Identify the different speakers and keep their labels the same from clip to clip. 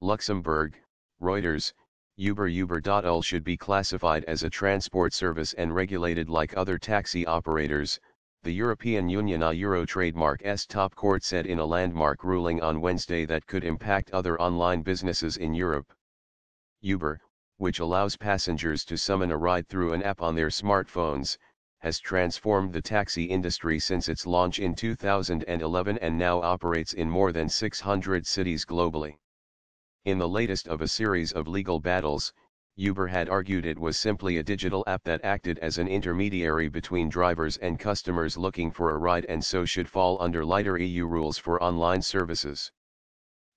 Speaker 1: Luxembourg, Reuters, Uber Uber.ul should be classified as a transport service and regulated like other taxi operators, the European Union a Euro trademark's top court said in a landmark ruling on Wednesday that could impact other online businesses in Europe. Uber, which allows passengers to summon a ride through an app on their smartphones, has transformed the taxi industry since its launch in 2011 and now operates in more than 600 cities globally. In the latest of a series of legal battles, Uber had argued it was simply a digital app that acted as an intermediary between drivers and customers looking for a ride and so should fall under lighter EU rules for online services.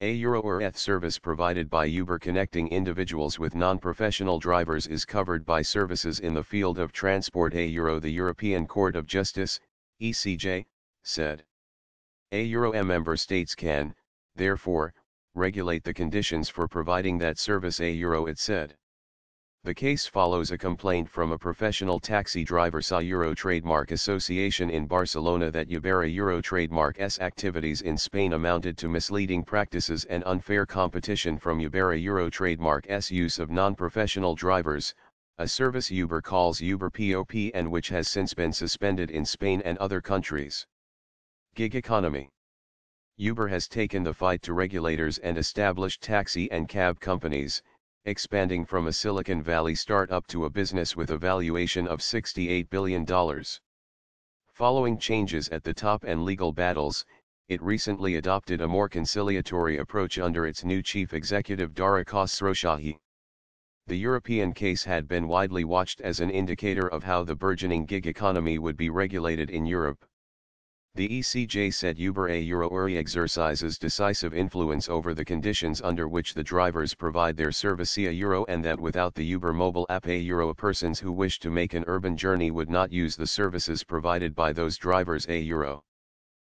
Speaker 1: A Eth service provided by Uber connecting individuals with non-professional drivers is covered by services in the field of transport A Euro the European Court of Justice, ECJ, said. A Euro member states can, therefore, regulate the conditions for providing that service a euro it said. The case follows a complaint from a professional taxi driver SA Euro Trademark Association in Barcelona that Ubera Euro Trademark S activities in Spain amounted to misleading practices and unfair competition from Ubera Euro Trademark S use of non-professional drivers, a service Uber calls Uber POP and which has since been suspended in Spain and other countries. Gig economy Uber has taken the fight to regulators and established taxi and cab companies, expanding from a Silicon Valley startup to a business with a valuation of $68 billion. Following changes at the top and legal battles, it recently adopted a more conciliatory approach under its new chief executive Dara Khosrowshahi. The European case had been widely watched as an indicator of how the burgeoning gig economy would be regulated in Europe. The ECJ said Uber a Eurouri exercises decisive influence over the conditions under which the drivers provide their service a Euro and that without the Uber mobile app a Euro persons who wish to make an urban journey would not use the services provided by those drivers a Euro.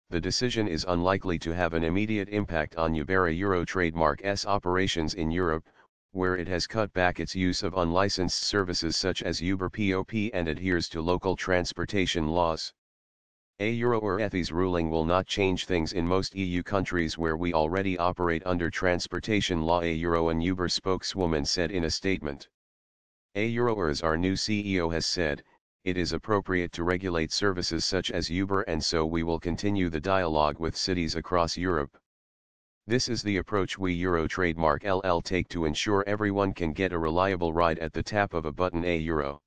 Speaker 1: The decision is unlikely to have an immediate impact on A Euro trademark's operations in Europe, where it has cut back its use of unlicensed services such as Uber POP and adheres to local transportation laws. A euro or EFI's ruling will not change things in most EU countries where we already operate under transportation law a euro and Uber spokeswoman said in a statement. A euro or as our new CEO has said, it is appropriate to regulate services such as Uber and so we will continue the dialogue with cities across Europe. This is the approach we Euro trademark LL take to ensure everyone can get a reliable ride at the tap of a button a euro.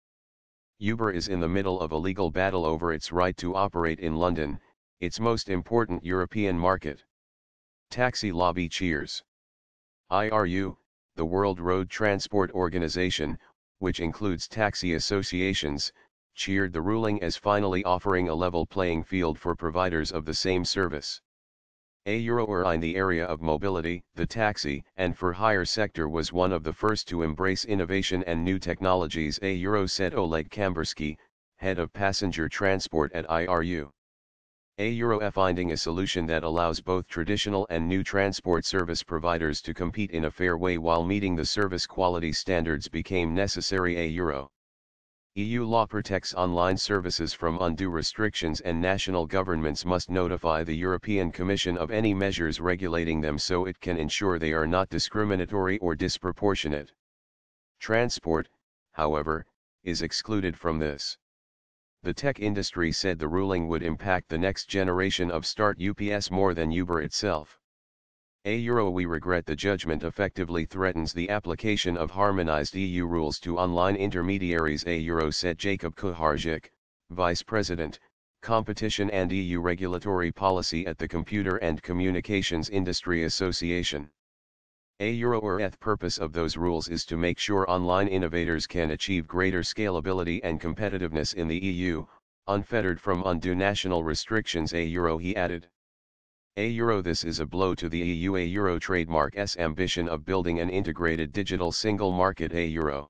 Speaker 1: Uber is in the middle of a legal battle over its right to operate in London, its most important European market. Taxi lobby cheers. IRU, the World Road Transport Organization, which includes taxi associations, cheered the ruling as finally offering a level playing field for providers of the same service. A euro or in the area of mobility, the taxi and for hire sector was one of the first to embrace innovation and new technologies a euro said Oleg Kambersky, head of passenger transport at IRU. A euro finding a solution that allows both traditional and new transport service providers to compete in a fair way while meeting the service quality standards became necessary a euro. EU law protects online services from undue restrictions and national governments must notify the European Commission of any measures regulating them so it can ensure they are not discriminatory or disproportionate. Transport, however, is excluded from this. The tech industry said the ruling would impact the next generation of Start UPS more than Uber itself. A euro we regret the judgment effectively threatens the application of harmonized EU rules to online intermediaries A euro said Jacob Kuharzik, Vice President, Competition and EU Regulatory Policy at the Computer and Communications Industry Association. A euro or eth purpose of those rules is to make sure online innovators can achieve greater scalability and competitiveness in the EU, unfettered from undue national restrictions a euro he added. A euro This is a blow to the EU A euro trademark's ambition of building an integrated digital single market A euro.